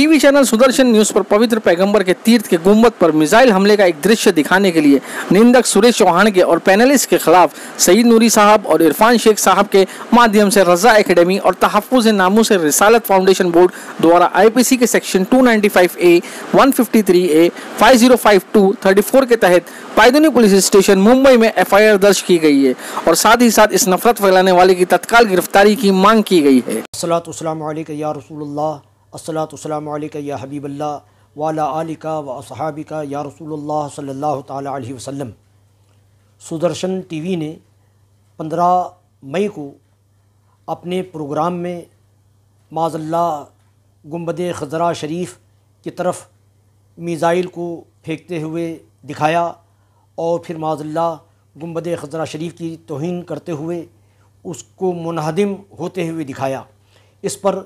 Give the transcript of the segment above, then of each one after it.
TV channel Sudarshan news पर पवित्र पैगंबर के तीर्थ के गुम्बद पर मिसाइल हमले का एक दृश्य दिखाने के लिए निंदक सुरेश चौहान के और पैनलिस्ट के खिलाफ सईद नूरी साहब और इरफान शेख साहब के माध्यम से रजा एकेडमी और तहफुज नामों से रिसालत फाउंडेशन बोर्ड द्वारा आईपीसी के सेक्शन 295 ए 153 ए 5052 34 के तहत पायदनी पुलिस स्टेशन मुंबई में एफ दर्ज की गई है और साथ ही साथ इस नफरत फैलाने वाले की तत्काल गिरफ्तारी की मांग की गई है असलातम या हबीबल्ला वाला आलिका व असहाबिका या रसूल सल्ला अलैहि वसल्लम सुदर्शन टीवी ने 15 मई को अपने प्रोग्राम में माजल्ला गुम्बद खजरा शरीफ की तरफ मिज़ाइल को फेंकते हुए दिखाया और फिर माजल्ला गुम्बद खजरा शरीफ की तोहन करते हुए उसको मुनहदम होते हुए दिखाया इस पर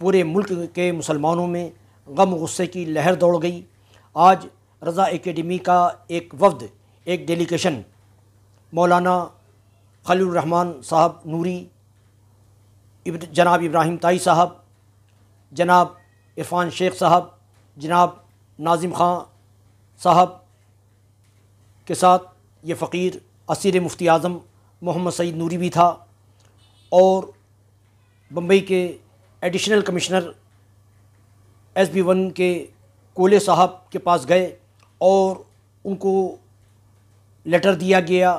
पूरे मुल्क के मुसलमानों में गम गुस्से की लहर दौड़ गई आज रज़ा एकेडमी का एक वफद एक डेलीकेशन मौलाना रहमान साहब नूरी जनाब इब्राहिम ताई साहब जनाब इरफान शेख साहब जनाब नाजिम खां साहब के साथ ये फ़कीर असीर मुफ्ती आज़म मोहम्मद सईद नूरी भी था और बम्बई के additional commissioner S B one K Kole साहब के पास गए और उनको लेटर दिया गया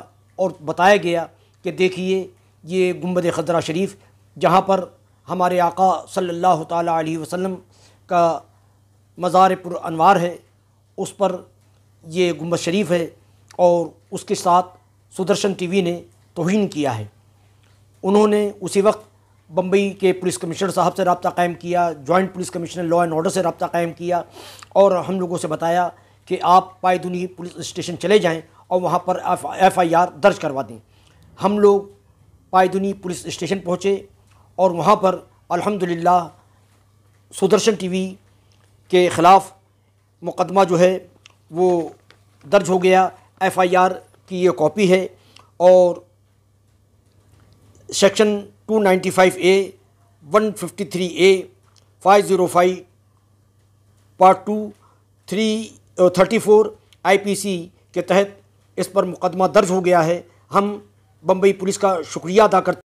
और बताया गया कि देखिए ये गुम्बद खदरा शरीफ जहाँ पर हमारे आका सल्लल्लाहु अलैहि वसल्लम का मज़ार अनवार है उस पर ये गुम्बद शरीफ है और उसके साथ सुदर्शन टीवी ने तोहन किया है उन्होंने उसी वक्त बम्बई के पुलिस कमिश्नर साहब से रबता कायम किया joint police commissioner law and order से रबता कायम किया और हम लोगों से बताया कि आप पायदुनी पुलिस स्टेशन चले जाएं और वहाँ पर एफ़ आई आर दर्ज करवा दें हम लोग पायदुनी पुलिस स्टेशन पहुँचे और वहाँ पर अल्हम्दुलिल्लाह सुदर्शन टीवी के ख़िलाफ़ मुकदमा जो है वो दर्ज हो गया एफ़ आई आर की ये कॉपी है और section 295 A 153 A 505 part two three thirty four IPC के तहत इस पर मुकदमा दर्ज हो गया है हम बम्बई पुलिस का शुक्रिया अदा करते